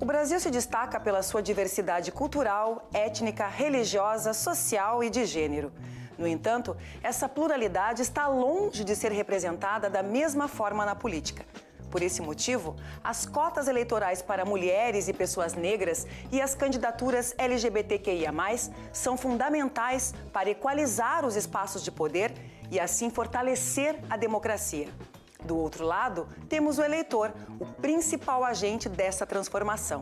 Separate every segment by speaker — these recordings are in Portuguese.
Speaker 1: O Brasil se destaca pela sua diversidade cultural, étnica, religiosa, social e de gênero. No entanto, essa pluralidade está longe de ser representada da mesma forma na política. Por esse motivo, as cotas eleitorais para mulheres e pessoas negras e as candidaturas LGBTQIA, são fundamentais para equalizar os espaços de poder e assim fortalecer a democracia. Do outro lado, temos o eleitor, o principal agente dessa transformação.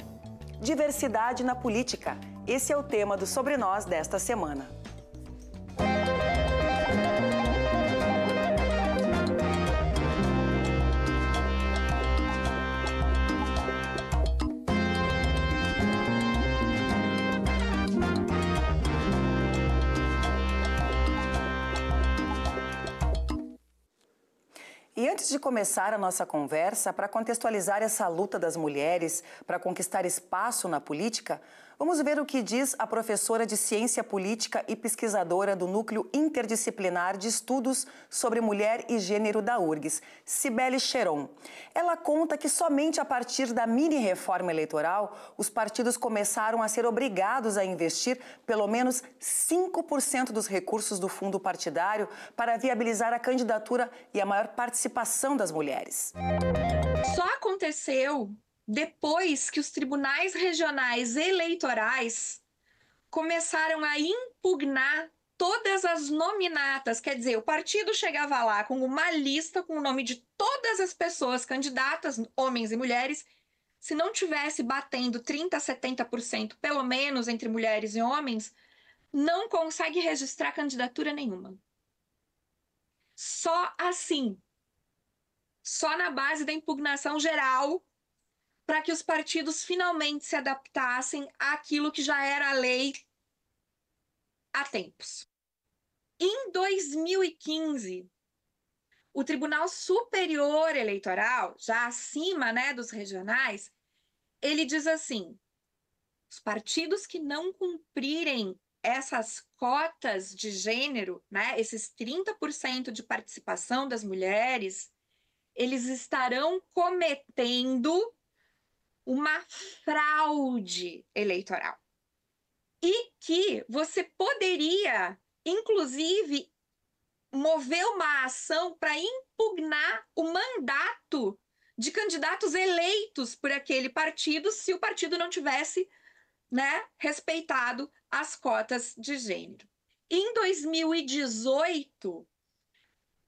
Speaker 1: Diversidade na política. Esse é o tema do Sobre Nós desta semana. E antes de começar a nossa conversa, para contextualizar essa luta das mulheres para conquistar espaço na política, Vamos ver o que diz a professora de Ciência Política e pesquisadora do Núcleo Interdisciplinar de Estudos sobre Mulher e Gênero da URGS, Cibele Cheron. Ela conta que somente a partir da mini-reforma eleitoral, os partidos começaram a ser obrigados a investir pelo menos 5% dos recursos do fundo partidário para viabilizar a candidatura e a maior participação das mulheres. Só aconteceu
Speaker 2: depois que os tribunais regionais eleitorais começaram a impugnar todas as nominatas, quer dizer, o partido chegava lá com uma lista com o nome de todas as pessoas candidatas, homens e mulheres, se não tivesse batendo 30 a 70%, pelo menos entre mulheres e homens, não consegue registrar candidatura nenhuma. Só assim. Só na base da impugnação geral para que os partidos finalmente se adaptassem àquilo que já era a lei há tempos. Em 2015, o Tribunal Superior Eleitoral, já acima né, dos regionais, ele diz assim: os partidos que não cumprirem essas cotas de gênero, né, esses 30% de participação das mulheres, eles estarão cometendo uma fraude eleitoral. E que você poderia, inclusive, mover uma ação para impugnar o mandato de candidatos eleitos por aquele partido se o partido não tivesse né, respeitado as cotas de gênero. Em 2018,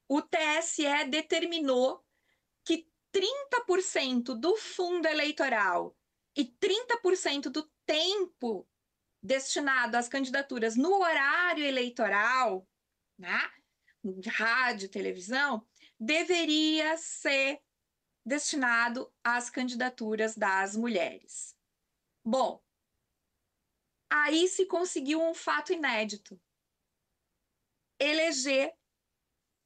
Speaker 2: o TSE determinou 30% do fundo eleitoral e 30% do tempo destinado às candidaturas no horário eleitoral, né, rádio, televisão, deveria ser destinado às candidaturas das mulheres. Bom, aí se conseguiu um fato inédito: eleger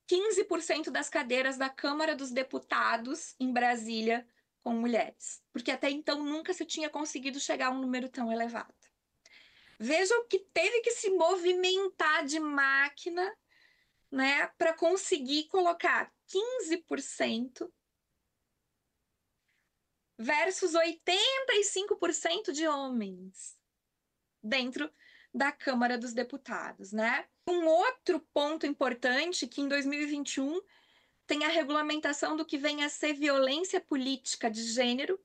Speaker 2: 15% das cadeiras da Câmara dos Deputados em Brasília com mulheres, porque até então nunca se tinha conseguido chegar a um número tão elevado. Veja o que teve que se movimentar de máquina né, para conseguir colocar 15% versus 85% de homens dentro da Câmara dos Deputados, né? Um outro ponto importante que em 2021 tem a regulamentação do que vem a ser violência política de gênero.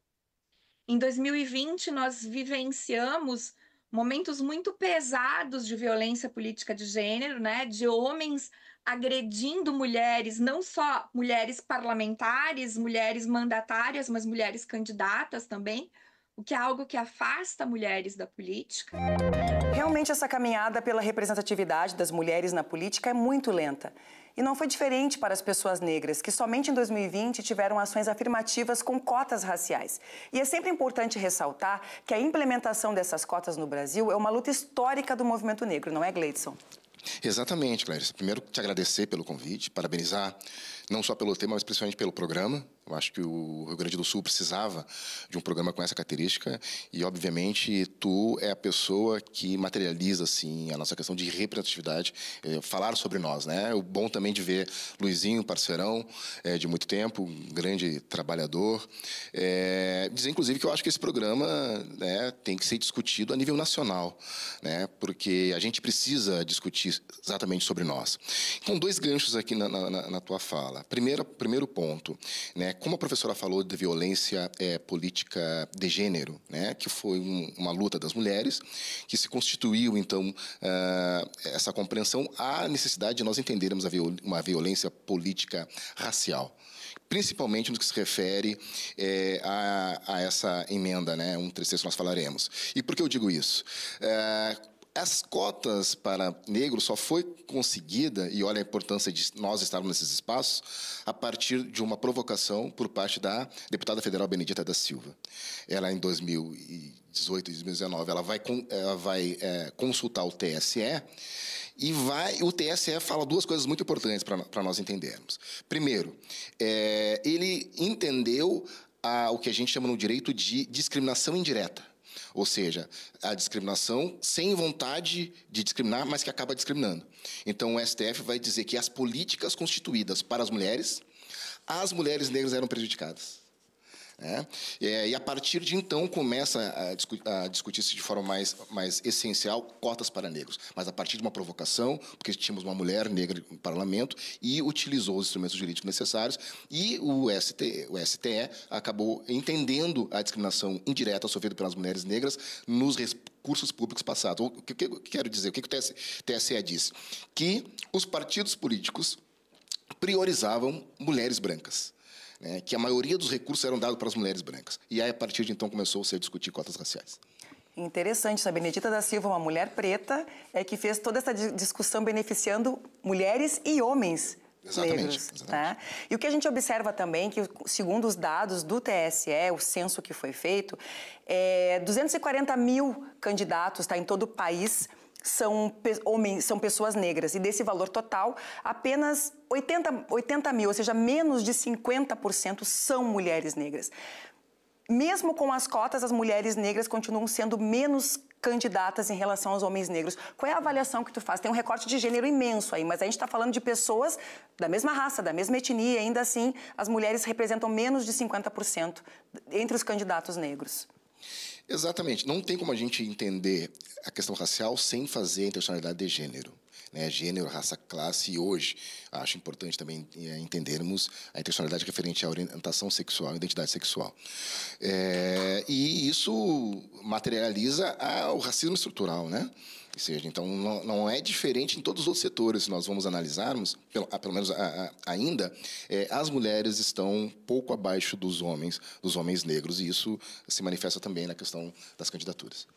Speaker 2: Em 2020 nós vivenciamos momentos muito pesados de violência política de gênero, né, de homens agredindo mulheres, não só mulheres parlamentares, mulheres mandatárias, mas mulheres candidatas também, o que é algo que afasta mulheres da política.
Speaker 1: Realmente essa caminhada pela representatividade das mulheres na política é muito lenta. E não foi diferente para as pessoas negras, que somente em 2020 tiveram ações afirmativas com cotas raciais. E é sempre importante ressaltar que a implementação dessas cotas no Brasil é uma luta histórica do movimento negro, não é, Gleidson?
Speaker 3: Exatamente, Clarice. Primeiro, te agradecer pelo convite, parabenizar não só pelo tema, mas principalmente pelo programa. Eu acho que o Rio Grande do Sul precisava de um programa com essa característica e, obviamente, tu é a pessoa que materializa assim a nossa questão de representatividade, é, falar sobre nós, né? É o bom também de ver Luizinho, parceirão é, de muito tempo, um grande trabalhador, é, dizer inclusive que eu acho que esse programa né, tem que ser discutido a nível nacional, né? Porque a gente precisa discutir exatamente sobre nós. Então, dois ganchos aqui na, na, na tua fala. Primeiro primeiro ponto, né? como a professora falou de violência é, política de gênero, né, que foi um, uma luta das mulheres, que se constituiu, então, uh, essa compreensão, há necessidade de nós entendermos viol uma violência política racial principalmente no que se refere é, a, a, essa emenda, né, 136, que nós falaremos. E por que eu digo isso? É, as cotas para negros só foi conseguida, e olha a importância de nós estarmos nesses espaços, a partir de uma provocação por parte da deputada federal Benedita da Silva. Ela, em 2018 e 2019, ela vai, ela vai é, consultar o TSE e vai. O TSE fala duas coisas muito importantes para nós entendermos. Primeiro, é, ele entendeu a, o que a gente chama no direito de discriminação indireta. Ou seja, a discriminação sem vontade de discriminar, mas que acaba discriminando. Então, o STF vai dizer que as políticas constituídas para as mulheres, as mulheres negras eram prejudicadas. Né? É, e a partir de então começa a, discu a discutir-se de forma mais, mais essencial cotas para negros, mas a partir de uma provocação, porque tínhamos uma mulher negra no parlamento e utilizou os instrumentos jurídicos necessários e o, ST, o STE acabou entendendo a discriminação indireta sofrida pelas mulheres negras nos recursos públicos passados. O que, que, quero dizer? O que, que o TSE, TSE disse? Que os partidos políticos priorizavam mulheres brancas né, que a maioria dos recursos eram dados para as mulheres brancas. E aí, a partir de então, começou-se a discutir cotas raciais.
Speaker 1: Interessante, a Benedita da Silva, uma mulher preta, é que fez toda essa discussão beneficiando mulheres e homens. Exatamente, negros, exatamente. Né? E o que a gente observa também, que segundo os dados do TSE, o censo que foi feito, é 240 mil candidatos tá, em todo o país são homens, são pessoas negras. E desse valor total, apenas 80, 80 mil, ou seja, menos de 50% são mulheres negras. Mesmo com as cotas, as mulheres negras continuam sendo menos candidatas em relação aos homens negros. Qual é a avaliação que tu faz? Tem um recorte de gênero imenso aí, mas a gente está falando de pessoas da mesma raça, da mesma etnia, ainda assim as mulheres representam menos de 50% entre os candidatos
Speaker 3: negros. Exatamente. Não tem como a gente entender a questão racial sem fazer a intencionalidade de gênero. Né? Gênero, raça, classe, e hoje acho importante também eh, entendermos a intencionalidade referente à orientação sexual, identidade sexual. É, e isso materializa a, o racismo estrutural, né? Ou seja, então não, não, é diferente em todos os outros setores, se nós vamos analisarmos, pelo, ah, pelo menos a, ah, a, ah, ainda, é, as mulheres estão pouco abaixo dos homens, dos homens negros, e isso se manifesta também na questão das candidaturas.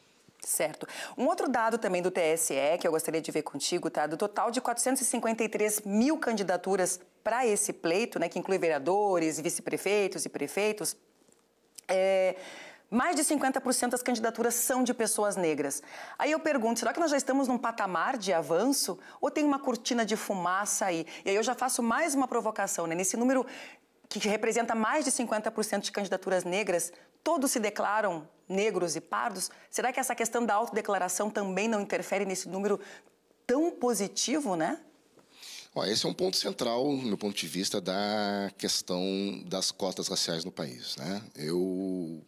Speaker 1: Certo. Um outro dado também do TSE que eu gostaria de ver contigo, tá? Do total de 453 mil candidaturas para esse pleito, né? Que inclui vereadores, vice-prefeitos e prefeitos. É, mais de 50% das candidaturas são de pessoas negras. Aí eu pergunto, será que nós já estamos num patamar de avanço ou tem uma cortina de fumaça aí? E aí eu já faço mais uma provocação, né? Nesse número que representa mais de 50% de candidaturas negras, todos se declaram negros e pardos. Será que essa questão da autodeclaração também não interfere nesse número tão positivo, né?
Speaker 3: Ó, esse é um ponto central, no meu ponto de vista, da questão das cotas raciais no país. Né? Eu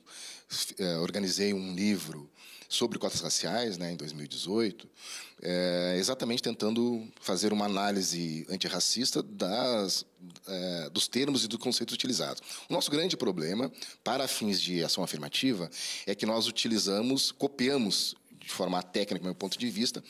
Speaker 3: é, organizei um livro sobre cotas raciais, né, em 2018, é, exatamente tentando fazer uma análise antirracista das, é, dos termos e do conceito utilizados. O nosso grande problema, para fins de ação afirmativa, é que nós utilizamos, copiamos de forma técnica, do meu ponto de vista,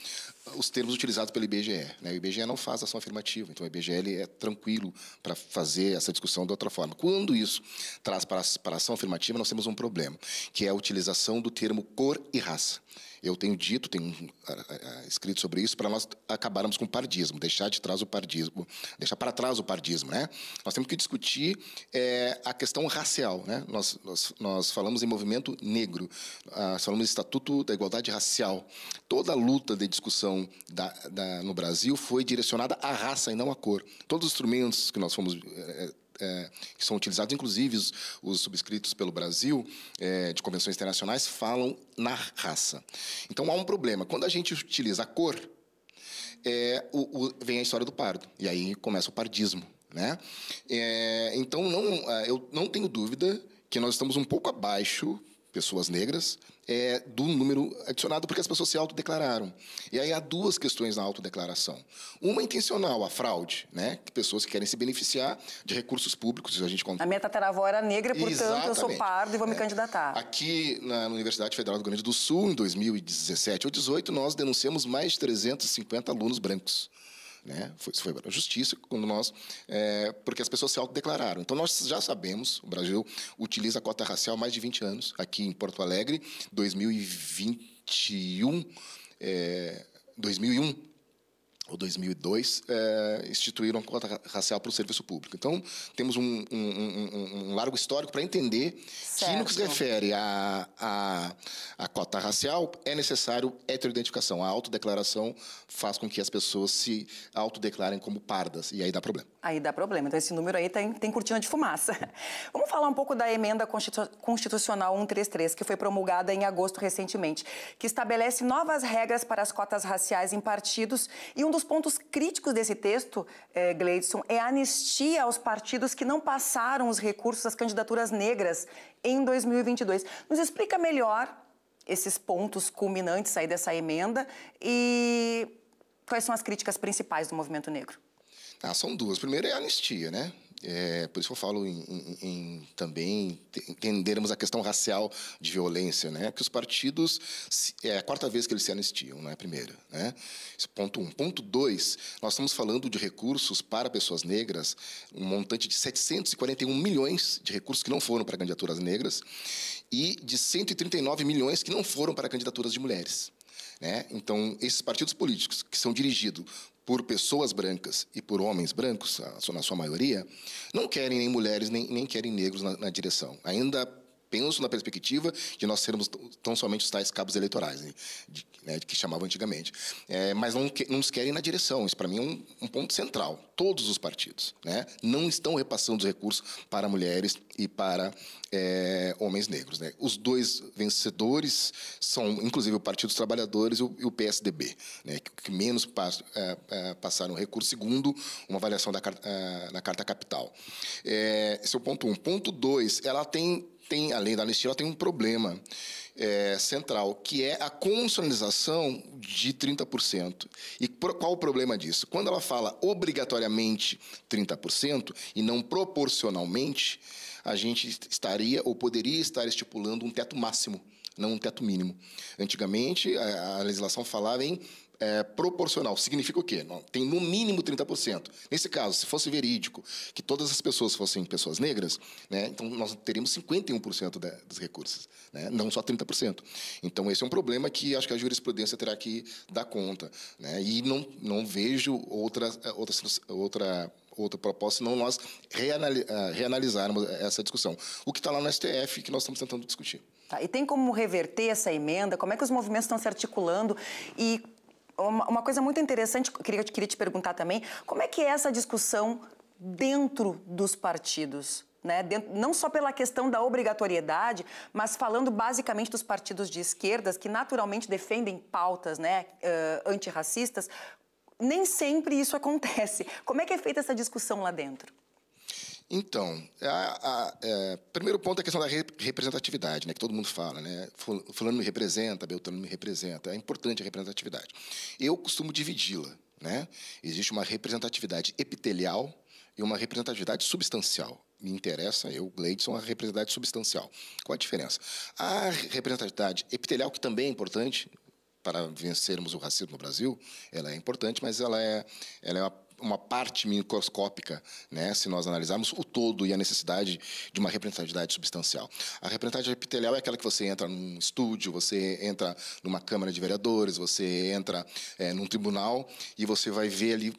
Speaker 3: os termos utilizados pelo IBGE. Né? O IBGE não faz ação afirmativa, então o IBGE é tranquilo para fazer essa discussão de outra forma. Quando isso traz para, para a ação afirmativa, nós temos um problema, que é a utilização do termo cor e raça. Eu tenho dito, tenho eh, eh, escrito sobre isso, para nós acabarmos com o pardismo, deixar de trás o pardismo, deixar para trás o pardismo, né? Nós temos que discutir é, a questão racial, né? Nós, nós, nós falamos em movimento negro, nós ah, falamos em Estatuto da Igualdade Racial. Toda a luta de discussão da, da, no Brasil foi direcionada à raça e não à cor. Todos os instrumentos que nós fomos... É, é, que são utilizados, inclusive os, os subscritos pelo Brasil, é, de convenções internacionais, falam na raça. Então há um problema. Quando a gente utiliza a cor, é, o, o, vem a história do pardo. E aí começa o pardismo. Né? É, então não, é, eu não tenho dúvida que nós estamos um pouco abaixo pessoas negras é, do número adicionado porque as pessoas se autodeclararam. E aí há duas questões na autodeclaração. Uma intencional, a fraude, né? Que pessoas que querem se beneficiar de recursos públicos. A, gente... a
Speaker 1: minha tataravó era negra, portanto Exatamente. eu sou pardo e vou me é. candidatar.
Speaker 3: Aqui na Universidade Federal do Rio Grande do Sul, em 2017 ou 2018, nós denunciamos mais de 350 alunos brancos. Né? Foi, foi para a justiça quando nós, é, porque as pessoas se autodeclararam. Então nós já sabemos, o Brasil utiliza a cota racial há mais de 20 anos, aqui em Porto Alegre, 2021, é, 2001 ou 2002, é, eh, instituíram a cota racial para o serviço público. Então, temos um, um, um, um largo histórico para entender certo. que, no que se refere à a, a, a, cota racial, é necessário heteroidentificação. A autodeclaração faz com que as pessoas se autodeclarem como pardas, e aí dá problema.
Speaker 1: Aí dá problema. Então, esse número aí tem, tá tem cortina de fumaça. Vamos falar um pouco da emenda constitucional 133, que foi promulgada em agosto recentemente, que estabelece novas regras para as cotas raciais em partidos e um dos dos pontos críticos desse texto, é, Gleidson, é a anistia aos partidos que não passaram os recursos às candidaturas negras em 2022. Nos explica melhor esses pontos culminantes aí dessa emenda e quais são as críticas principais do movimento negro?
Speaker 3: Ah, são duas. Primeiro é a anistia, né? É, por isso que eu falo em, em, em, também entendermos a questão racial de violência, né? Que os partidos é a quarta vez que eles se anistiam, não é a primeira, né? né? ponto um. Ponto dois, nós estamos falando de recursos para pessoas negras, um montante de 741 milhões de recursos que não foram para candidaturas negras e de 139 milhões que não foram para candidaturas de mulheres. Né? Então, esses partidos políticos que são dirigidos por pessoas brancas e por homens brancos, na sua maioria, não querem nem mulheres nem, nem querem negros na, na direção. Ainda penso na perspectiva de nós sermos tão somente os tais cabos eleitorais, né? De, né? que chamavam antigamente. É, mas não, que, não nos querem na direção. Isso, para mim, é um, um, ponto central. Todos os partidos né? não estão repassando os recursos para mulheres e para é, homens negros. Né? Os dois vencedores são, inclusive, o Partido dos Trabalhadores e o, e o PSDB, né? que, que menos pass, é, é, passaram recurso, segundo uma avaliação da, é, na Carta Capital. É, esse é o ponto um. Ponto dois, ela tem tem, além da anistia, ela tem um problema é, central, que é a constitucionalização de 30%. E qual o problema disso? Quando ela fala obrigatoriamente 30% e não proporcionalmente, a gente estaria ou poderia estar estipulando um teto máximo, não um teto mínimo. Antigamente, a, a legislação falava em é, proporcional. Significa o quê? Não, tem no mínimo 30%. Nesse caso, se fosse verídico que todas as pessoas fossem pessoas negras, né, então nós teríamos 51% da, dos recursos, né, não só 30%. Então, esse é um problema que acho que a jurisprudência terá que dar conta. Né, e não, não vejo outra, outra, outra outra proposta, senão nós ah, reanalisarmos essa discussão. O que está lá no STF que nós estamos tentando discutir.
Speaker 1: Tá, e tem como reverter essa emenda? Como é que os movimentos estão se articulando? E uma, uma coisa muito interessante, queria, queria te perguntar também, como é que é essa discussão dentro dos partidos? Né? Dentro, não só pela questão da obrigatoriedade, mas falando basicamente dos partidos de esquerdas, que naturalmente defendem pautas né, uh, antirracistas, nem sempre isso acontece. Como é que é feita essa discussão lá dentro?
Speaker 3: Então, a, a, é, primeiro ponto é a questão da re, representatividade, né, que todo mundo fala, né? Fulano me representa, Beltrano me representa. É importante a representatividade. Eu costumo dividi-la, né? Existe uma representatividade epitelial e uma representatividade substancial. Me interessa, eu, Gleidson, a representatividade substancial. Qual a diferença? A representatividade epitelial, que também é importante, para vencermos o racismo no Brasil, ela é importante, mas ela é, ela é uma uma parte microscópica, né, se nós analisarmos o todo e a necessidade de uma representatividade substancial. A representatividade epitelial é aquela que você entra num estúdio, você entra numa Câmara de Vereadores, você entra é, num tribunal e você vai ver ali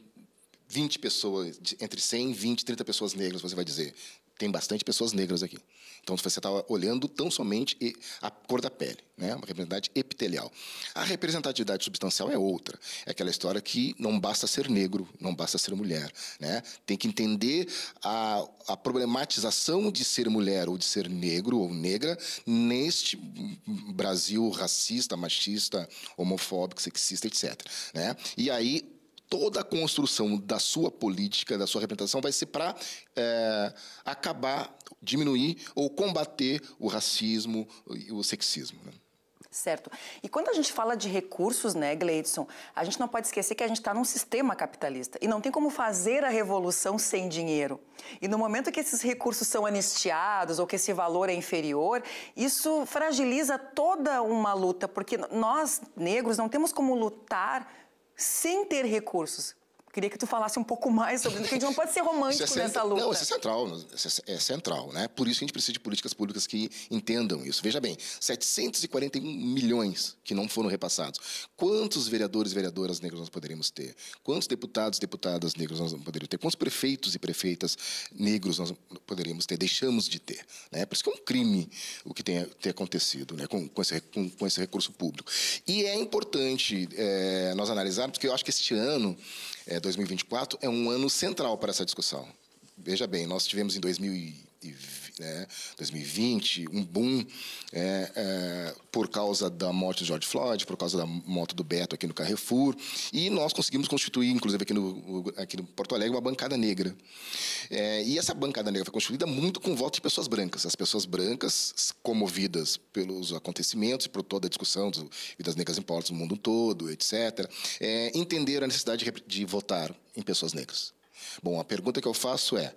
Speaker 3: 20 pessoas, entre 100, 20, 30 pessoas negras, você vai dizer, tem bastante pessoas negras aqui. Então você estava tá olhando tão somente a cor da pele, né? uma representatividade epitelial. A representatividade substancial é outra. É aquela história que não basta ser negro, não basta ser mulher. Né? Tem que entender a, a problematização de ser mulher ou de ser negro ou negra neste Brasil racista, machista, homofóbico, sexista, etc. Né? E aí toda a construção da sua política, da sua representação, vai ser para é, acabar, diminuir ou combater o racismo e o sexismo. Né?
Speaker 1: Certo. E quando a gente fala de recursos, né, Gleidson, a gente não pode esquecer que a gente está num sistema capitalista e não tem como fazer a revolução sem dinheiro. E no momento que esses recursos são anistiados ou que esse valor é inferior, isso fragiliza toda uma luta, porque nós, negros, não temos como lutar sem ter recursos. Queria que tu falasse um pouco mais sobre isso, a gente não pode ser é romântico nessa luta. Não, isso é
Speaker 3: central, é, é central, né? Por isso a gente precisa de políticas públicas que entendam isso. Veja bem, 741 milhões que não foram repassados. Quantos vereadores e vereadoras negros nós poderíamos ter? Quantos deputados e deputadas negros nós poderíamos ter? Quantos prefeitos e prefeitas negros nós poderíamos ter? Deixamos de ter, né? Por isso que é um crime o que tem, tem acontecido, né? Com, com, esse, com, com, esse, recurso público. E é importante é, nós analisarmos, porque eu acho que este ano, é, 2024 é um ano central para essa discussão. Veja bem, nós tivemos em 2020 né? 2020, um boom é, é, por causa da morte do George Floyd, por causa da moto do Beto aqui no Carrefour, e nós conseguimos constituir, inclusive aqui no, aqui no Porto Alegre, uma bancada negra. É, e essa bancada negra foi construída muito com voto de pessoas brancas. As pessoas brancas, comovidas pelos acontecimentos e por toda a discussão do, e das negras importas no mundo todo, etc., é, entenderam a necessidade de, de votar em pessoas negras. Bom, a pergunta que eu faço é: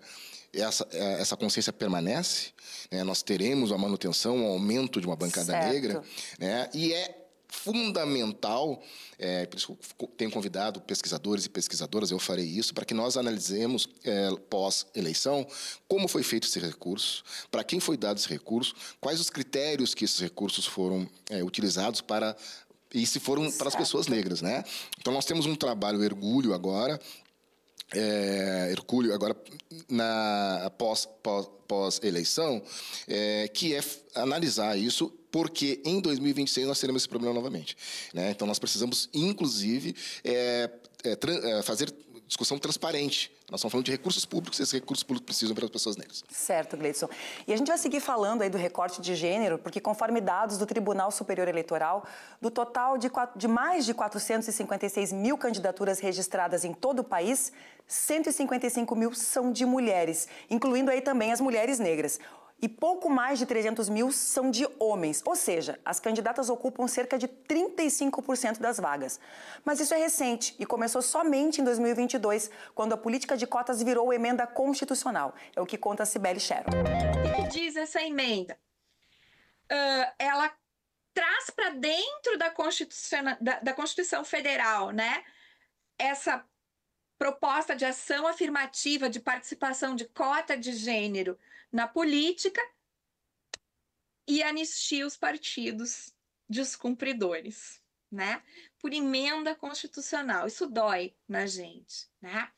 Speaker 3: essa, é, essa consciência permanece, né? nós teremos a manutenção, o um aumento de uma bancada certo. negra, né? e é fundamental, é, por isso tenho convidado pesquisadores e pesquisadoras, eu farei isso, para que nós analisemos é, pós-eleição como foi feito esse recurso, para quem foi dado esse recurso, quais os critérios que esses recursos foram é, utilizados para e se foram para as pessoas negras, né? Então nós temos um trabalho orgulho agora é, Hercúleo, agora na pós-eleição, pós, pós é, que é analisar isso porque em 2026 nós teremos esse problema novamente. Né? Então nós precisamos, inclusive, é, é, é fazer discussão transparente nós estamos falando de recursos públicos e esses recursos públicos precisam para as pessoas negras.
Speaker 1: Certo, Gleidson. E a gente vai seguir falando aí do recorte de gênero, porque conforme dados do Tribunal Superior Eleitoral, do total de, de mais de 456 mil candidaturas registradas em todo o país, 155 mil são de mulheres, incluindo aí também as mulheres negras e pouco mais de 300 mil são de homens, ou seja, as candidatas ocupam cerca de 35% das vagas. Mas isso é recente e começou somente em 2022, quando a política de cotas virou emenda constitucional. É o que conta a Sibeli Sharon.
Speaker 2: O que, diz essa emenda? Uh, ela traz para dentro da Constituição, da, da Constituição Federal, né? Essa proposta de ação afirmativa de participação de cota de gênero na política e anistia os partidos descumpridores, né? Por emenda constitucional. Isso dói na gente, né?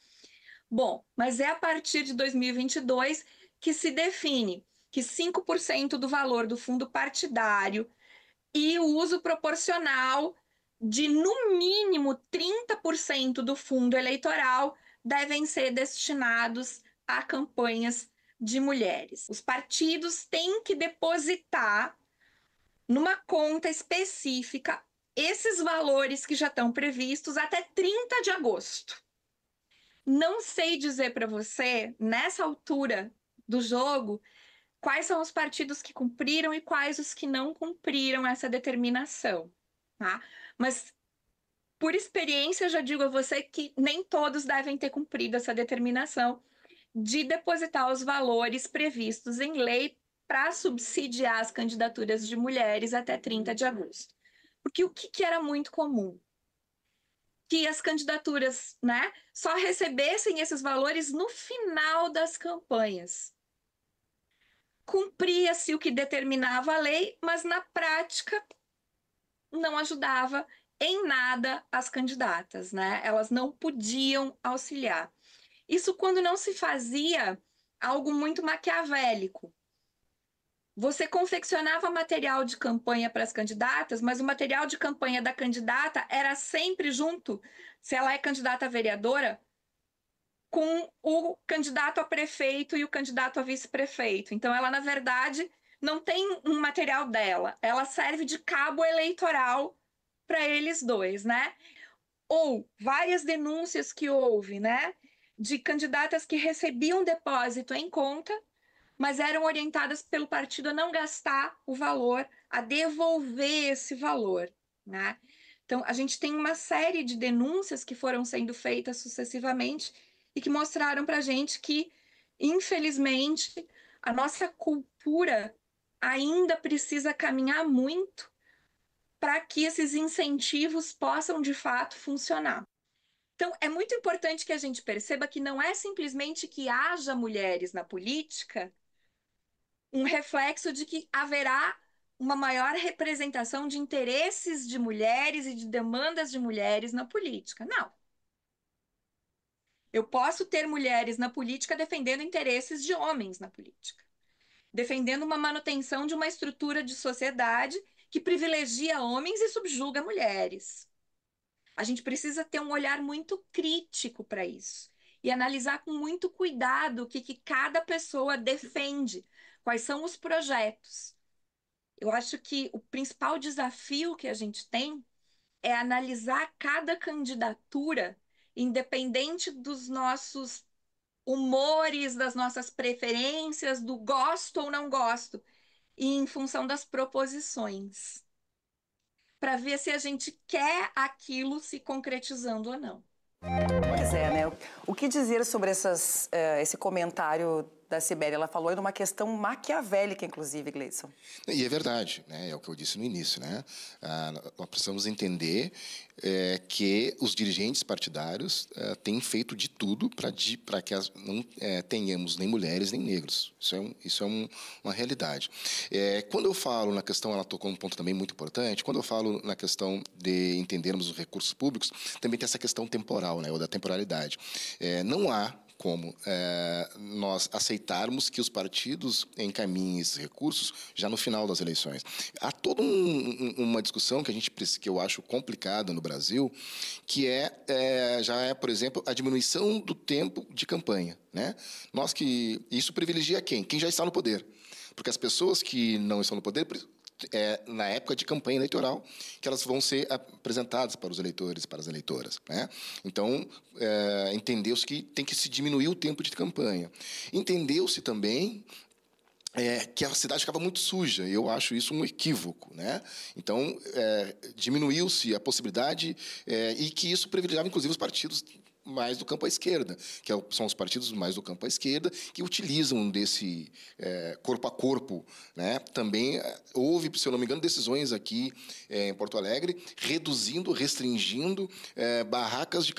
Speaker 2: Bom, mas é a partir de 2022 que se define que 5% do valor do fundo partidário e o uso proporcional de no mínimo 30% do fundo eleitoral devem ser destinados a campanhas de mulheres. Os partidos têm que depositar numa conta específica esses valores que já estão previstos até 30 de agosto. Não sei dizer para você, nessa altura do jogo, quais são os partidos que cumpriram e quais os que não cumpriram essa determinação, tá? Mas por experiência, já digo a você que nem todos devem ter cumprido essa determinação, de depositar os valores previstos em lei para subsidiar as candidaturas de mulheres até 30 de agosto. Porque o que, que era muito comum? Que as candidaturas né, só recebessem esses valores no final das campanhas. Cumpria-se o que determinava a lei, mas na prática não ajudava em nada as candidatas, né? Elas não podiam auxiliar. Isso quando não se fazia algo muito maquiavélico. Você confeccionava material de campanha para as candidatas, mas o material de campanha da candidata era sempre junto, se ela é candidata a vereadora, com o candidato a prefeito e o candidato a vice-prefeito. Então, ela, na verdade, não tem um material dela, ela serve de cabo eleitoral para eles dois, né? Ou várias denúncias que houve, né? de candidatas que recebiam depósito em conta, mas eram orientadas pelo partido a não gastar o valor, a devolver esse valor. Né? Então, a gente tem uma série de denúncias que foram sendo feitas sucessivamente e que mostraram para a gente que, infelizmente, a nossa cultura ainda precisa caminhar muito para que esses incentivos possam de fato funcionar. Então, é muito importante que a gente perceba que não é simplesmente que haja mulheres na política um reflexo de que haverá uma maior representação de interesses de mulheres e de demandas de mulheres na política. Não. Eu posso ter mulheres na política defendendo interesses de homens na política, defendendo uma manutenção de uma estrutura de sociedade que privilegia homens e subjuga mulheres. A gente precisa ter um olhar muito crítico para isso e analisar com muito cuidado o que, que cada pessoa defende, quais são os projetos. Eu acho que o principal desafio que a gente tem é analisar cada candidatura, independente dos nossos humores, das nossas preferências, do gosto ou não gosto, e em função das proposições para ver se a gente quer aquilo se concretizando ou
Speaker 3: não.
Speaker 1: Pois é, né? O que dizer sobre essas, eh, esse comentário da Sibéria. Ela falou em é uma questão maquiavélica, inclusive, Gleison.
Speaker 3: E é verdade, né? é o que eu disse no início. Né? Ah, nós precisamos entender é, que os dirigentes partidários é, têm feito de tudo para que as, não é, tenhamos nem mulheres nem negros. Isso é, um, isso é um, uma realidade. É, quando eu falo na questão, ela tocou um ponto também muito importante, quando eu falo na questão de entendermos os recursos públicos, também tem essa questão temporal, né, ou da temporalidade. É, não há como é, nós aceitarmos que os partidos encaminhem esses recursos já no final das eleições. Há toda um, uma discussão que a gente que eu acho complicada no Brasil, que é, é já é, por exemplo, a diminuição do tempo de campanha, né? Nós que isso privilegia quem? Quem já está no poder. Porque as pessoas que não estão no poder é na época de campanha eleitoral que elas vão ser apresentadas para os eleitores e para as eleitoras. Né? Então, é, entendeu-se que tem que se diminuir o tempo de campanha. Entendeu-se também é, que a cidade ficava muito suja. Eu acho isso um equívoco, né? Então é, diminuiu-se a possibilidade é, e que isso privilegiava inclusive os partidos mais do campo à esquerda, que é são os partidos mais do campo à esquerda, que utilizam desse é, corpo a corpo. Né? Também é, houve, se eu não me engano, decisões aqui é, em Porto Alegre, reduzindo, restringindo é, barracas de,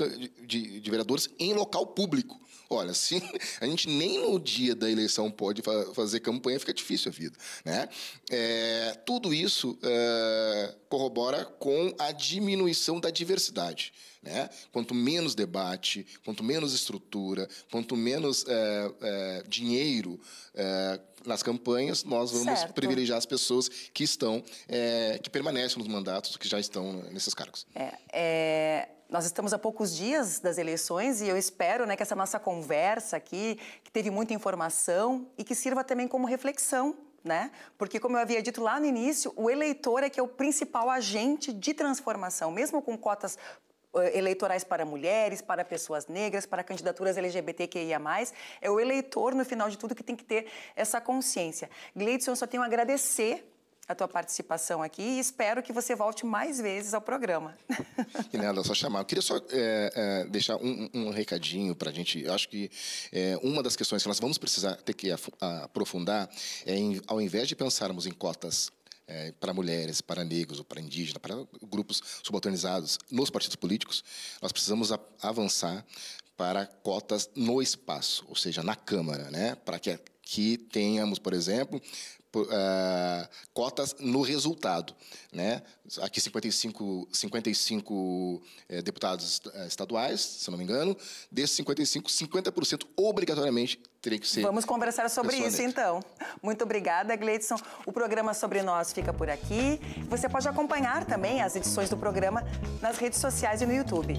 Speaker 3: de, de vereadores em local público. Olha, se a gente nem no dia da eleição pode fa fazer campanha, fica difícil a vida. Né? É, tudo isso é, corrobora com a diminuição da diversidade. Né? Quanto menos debate, quanto menos estrutura, quanto menos é, é, dinheiro é, nas campanhas, nós vamos certo. privilegiar as pessoas que estão, que permanecem nos mandatos, que já estão né, nesses cargos.
Speaker 1: é, é nós estamos a poucos dias das eleições e eu espero né, que essa nossa conversa aqui, que teve muita informação e que sirva também como reflexão. Né? Porque, como eu havia dito lá no início, o eleitor é que é o principal agente de transformação, mesmo com cotas eleitorais para mulheres, para pessoas negras, para candidaturas LGBTQIA+. É o eleitor, no final de tudo, que tem que ter essa consciência. Gleidson, só tenho a agradecer a tua participação aqui e espero que você volte mais vezes ao programa.
Speaker 3: Que nada, só chamar. Eu queria só é, é, deixar um, um recadinho para a gente. Eu acho que é, uma das questões que nós vamos precisar ter que aprofundar é, em, ao invés de pensarmos em cotas é, para mulheres, para negros, para indígenas, para grupos subalternizados nos partidos políticos, nós precisamos a, avançar para cotas no espaço, ou seja, na Câmara, né? para que, que tenhamos, por exemplo, uh, cotas no resultado. Né? Aqui 55, 55 eh, deputados eh, estaduais, se não me engano, desses 55, 50% obrigatoriamente teria que ser. Vamos
Speaker 1: conversar sobre isso então. Muito obrigada, Gleidson. O programa sobre nós fica por aqui. Você pode acompanhar também as edições do programa nas redes sociais e no YouTube.